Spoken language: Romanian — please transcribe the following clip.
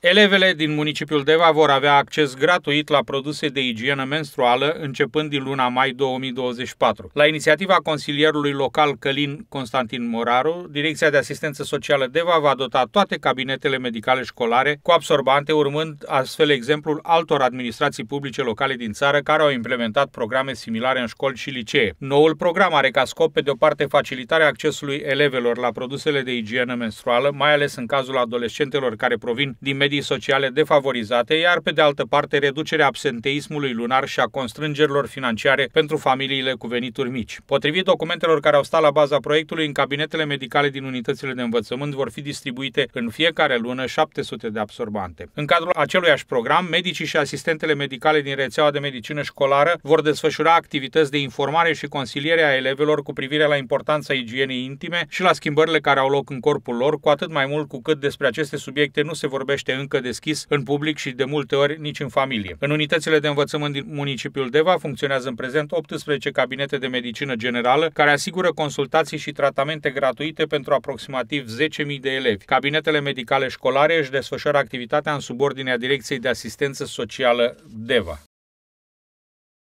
Elevele din municipiul Deva vor avea acces gratuit la produse de igienă menstruală începând din luna mai 2024. La inițiativa consilierului local Călin Constantin Moraru, Direcția de Asistență Socială Deva va dota toate cabinetele medicale școlare cu absorbante, urmând astfel exemplul altor administrații publice locale din țară care au implementat programe similare în școli și licee. Noul program are ca scop, pe de o parte, facilitarea accesului elevelor la produsele de igienă menstruală, mai ales în cazul adolescentelor care provin din mediul medii sociale defavorizate, iar pe de altă parte reducerea absenteismului lunar și a constrângerilor financiare pentru familiile cu venituri mici. Potrivit documentelor care au stat la baza proiectului, în cabinetele medicale din unitățile de învățământ vor fi distribuite în fiecare lună 700 de absorbante. În cadrul aceluiași program, medicii și asistentele medicale din rețeaua de medicină școlară vor desfășura activități de informare și consiliere a elevelor cu privire la importanța igienei intime și la schimbările care au loc în corpul lor, cu atât mai mult cu cât despre aceste subiecte nu se vorbește încă deschis în public și de multe ori nici în familie. În unitățile de învățământ din municipiul Deva funcționează în prezent 18 cabinete de medicină generală care asigură consultații și tratamente gratuite pentru aproximativ 10.000 de elevi. Cabinetele medicale școlare își desfășoară activitatea în subordinea Direcției de Asistență Socială Deva.